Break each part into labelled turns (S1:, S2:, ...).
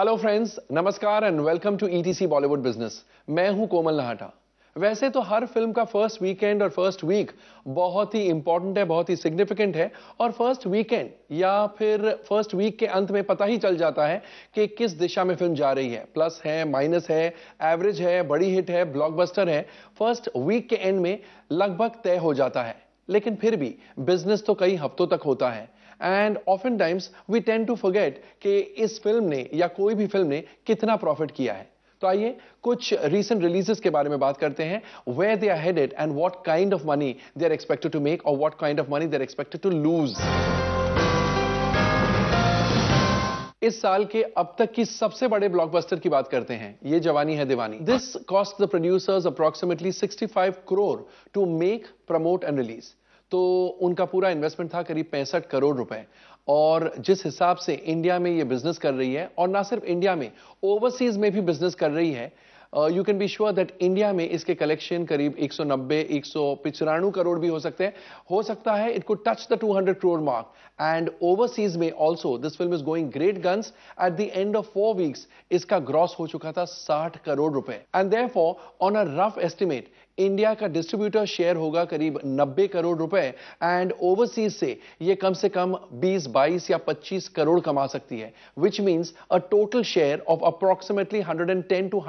S1: Hello friends नमस्कार and welcome to ETC Bollywood business मैं हूं कोमल नहाटा वैसे तो हर फिल्म का फर्स्ट वीकेंड और फर्स्ट वीक बहुत ही इंपॉर्टेंट है बहुत ही सिग्निफिकेंट है और फर्स्ट वीकेंड या फिर फर्स्ट वीक के अंत में पता ही चल जाता है कि किस दिशा में फिल्म जा रही है प्लस है माइनस है एवरेज है बड़ी हिट है ब्लॉकबस्टर है फर्स्ट वीक के एंड में लगभग तय हो जाता है लेकिन फिर भी बिजनेस तो कई हफ्तों तक होता है and often times we tend to forget कि इस फिल्म ने या कोई भी फिल्म ने कितना प्रॉफिट किया है तो आइए कुछ रीसेंट रिलीजेस के बारे में बात करते हैं where they are headed and what kind of money they are expected to make or what kind of money they are expected to lose इस साल के अब तक की सबसे बड़े ब्लॉकबस्टर की बात करते हैं Yeh Jawaani Hai Deewani this cost the producers approximately 65 crore to make promote and release तो उनका पूरा इन्वेस्टमेंट था करीब पैंसठ करोड़ रुपए और जिस हिसाब से इंडिया में ये बिजनेस कर रही है और ना सिर्फ इंडिया में ओवरसीज में भी बिजनेस कर रही है you can be sure that India में इसके कलेक्शन करीब 190 सौ करोड़ भी हो सकते हैं हो सकता है इट को touch the 200 crore mark and overseas में also this film is going great guns at the end of four weeks इसका ग्रॉस हो चुका था 60 करोड़ रुपए and therefore on a rough estimate India का डिस्ट्रीब्यूटर शेयर होगा करीब 90 करोड़ रुपए एंड ओवरसीज से ये कम से कम 20 22 या 25 करोड़ कमा सकती है which means a total share of approximately 110 to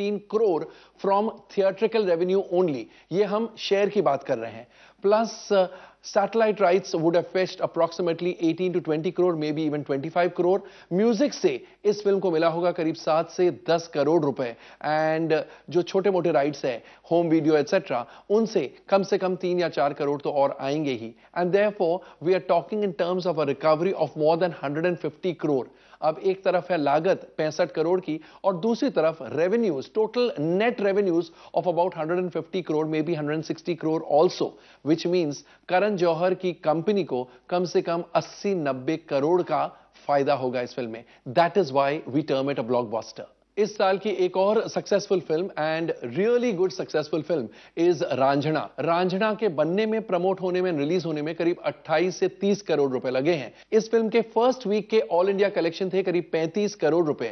S1: 15 crore from theatrical revenue only ये हम शेयर की बात कर रहे हैं plus uh, satellite rights would have fetched approximately 18 to 20 crore maybe even 25 crore music se is film को मिला होगा करीब 7 से 10 करोड़ रुपए uh, jo chote मोटे rights है home video, etc. Unse kam se kam 3 ya चार करोड़ तो और आएंगे ही and therefore, we are talking in terms of a recovery of more than 150 crore. अब एक तरफ है लागत पैंसठ करोड़ की और दूसरी तरफ revenues total net revenues of about 150 crore may be 160 crore also which means Karan Johar की कंपनी को कम से कम 80-90 करोड़ का फायदा होगा इस फिल्म में that is why we term it a blockbuster इस साल की एक और सक्सेसफुल फिल्म एंड रियली गुड सक्सेसफुल फिल्म इज रांझणा रांझणा के बनने में प्रमोट होने में रिलीज होने में करीब 28 से 30 करोड़ रुपए लगे हैं इस फिल्म के फर्स्ट वीक के ऑल इंडिया कलेक्शन थे करीब 35 करोड़ रुपए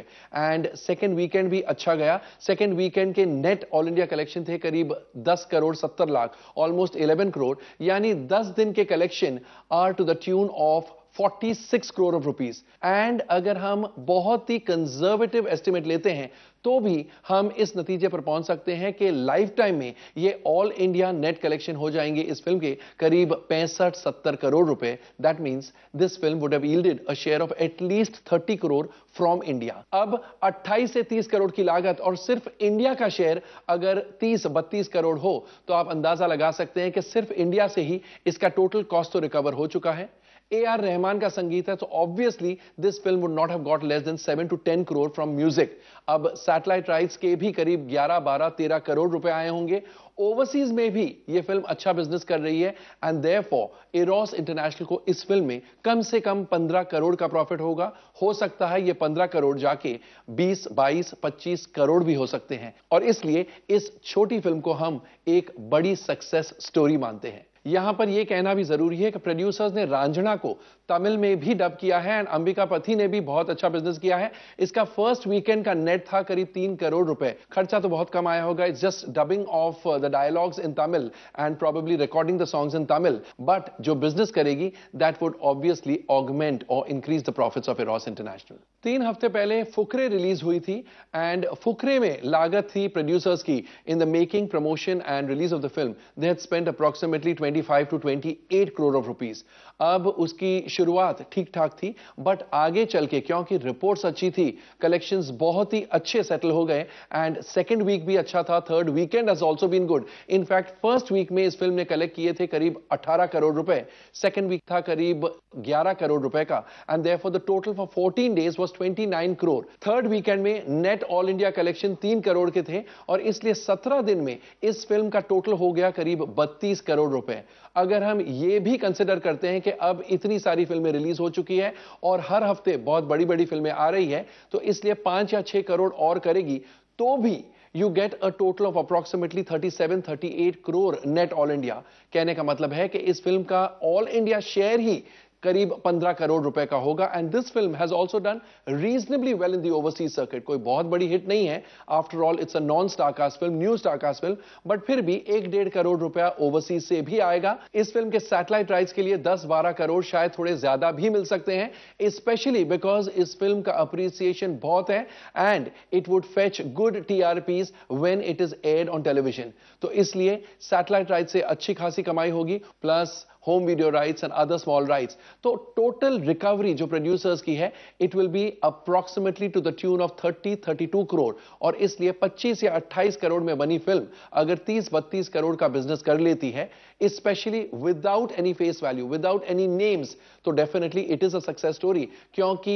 S1: एंड सेकेंड वीकेंड भी अच्छा गया सेकेंड वीकेंड के नेट ऑल इंडिया कलेक्शन थे करीब दस करोड़ सत्तर लाख ऑलमोस्ट इलेवन करोड़ यानी दस दिन के collection are to the tune of 46 crore of rupees and अगर हम बहुत ही कंजर्वेटिव एस्टिमेट लेते हैं तो भी हम इस नतीजे पर पहुंच सकते हैं कि लाइफ टाइम में ये ऑल इंडिया नेट कलेक्शन हो जाएंगे इस फिल्म के करीब पैंसठ सत्तर करोड़ रुपए that means this film would have wooded a share of at least 30 crore from India अब 28 से 30 करोड़ की लागत और सिर्फ इंडिया का शेयर अगर 30 बत्तीस करोड़ हो तो आप अंदाजा लगा सकते हैं कि सिर्फ इंडिया से ही इसका टोटल कॉस्ट तो रिकवर हो चुका है ए आर रहमान का संगीत है तो obviously this film would not have got less than seven to ten crore from music अब सैटेलाइट राइट्स के भी करीब ग्यारह बारह तेरह करोड़ रुपए आए होंगे ओवरसीज में भी ये फिल्म अच्छा बिजनेस कर रही है and therefore Eros International को इस फिल्म में कम से कम 15 करोड़ का प्रॉफिट होगा हो सकता है ये 15 करोड़ जाके 20, 22, 25 करोड़ भी हो सकते हैं और इसलिए इस छोटी फिल्म को हम एक बड़ी सक्सेस स्टोरी मानते हैं यहां पर यह कहना भी जरूरी है कि प्रोड्यूसर्स ने रांझणा को तमिल में भी डब किया है एंड अंबिका पथी ने भी बहुत अच्छा बिजनेस किया है इसका फर्स्ट वीकेंड का नेट था करीब तीन करोड़ रुपए खर्चा तो बहुत कम आया होगा it's just dubbing of the dialogues in Tamil and probably recording the songs in Tamil but जो बिजनेस करेगी दैट वुड ऑब्वियसली ऑगमेंट और increase the profits of Eros International तीन हफ्ते पहले फुकरे रिलीज हुई थी एंड फुकरे में लागत थी प्रोड्यूसर्स की in the making promotion and release of the film they had spent approximately 25 to 28 crore of rupees अब उसकी शुरुआत ठीक ठाक थी बट आगे चल के क्योंकि रिपोर्ट्स अच्छी थी कलेक्शंस बहुत ही अच्छे सेटल हो गए एंड सेकेंड वीक भी अच्छा था third weekend has also been good in fact first week में इस फिल्म ने कलेक्ट किए थे करीब अठारह करोड़ रुपए सेकेंड वीक था करीब ग्यारह करोड़ रुपए का and therefore the total for fourteen days was 29 crore third weekend में नेट ऑल इंडिया कलेक्शन तीन करोड़ के थे और इसलिए सत्रह दिन में इस फिल्म का टोटल हो गया करीब बत्तीस करोड़ रुपए अगर हम ये भी कंसिडर करते हैं कि अब इतनी सारी फिल्में रिलीज हो चुकी है और हर हफ्ते बहुत बड़ी बड़ी फिल्में आ रही है तो इसलिए पांच या छह करोड़ और करेगी तो भी you get a total of approximately 37 38 crore net all India कहने का मतलब है कि इस फिल्म का ऑल इंडिया शेयर ही करीब 15 करोड़ रुपए का होगा and this film has also done reasonably well in the overseas circuit कोई बहुत बड़ी हिट नहीं है after all it's a non star cast film new star cast film but फिर भी एक डेढ़ करोड़ रुपया ओवरसीज से भी आएगा इस फिल्म के सैटेलाइट राइट्स के लिए 10-12 करोड़ शायद थोड़े ज्यादा भी मिल सकते हैं स्पेशली बिकॉज इस फिल्म का अप्रिसिएशन बहुत है and it would fetch good fees when it is aired on television तो इसलिए सैटेलाइट राइट से अच्छी खासी कमाई होगी plus home video rights and other small rights तो टोटल रिकवरी जो प्रोड्यूसर्स की है it will be approximately to the tune of 30 32 crore और इसलिए 25 या 28 करोड़ में बनी फिल्म अगर 30 बत्तीस करोड़ का बिजनेस कर लेती है specially without any face value without any names तो definitely it is a success story क्योंकि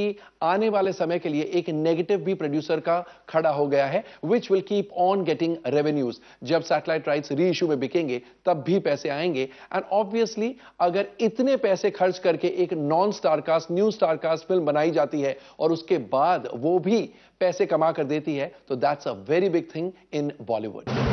S1: आने वाले समय के लिए एक नेगेटिव भी प्रोड्यूसर का खड़ा हो गया है which will keep on getting revenues जब सैटेलाइट राइट्स री इशू में बिकेंगे तब भी पैसे आएंगे एंड ऑब्वियसली अगर इतने पैसे खर्च करके एक non star cast new star cast film बनाई जाती है और उसके बाद वो भी पैसे कमा कर देती है तो that's a very big thing in Bollywood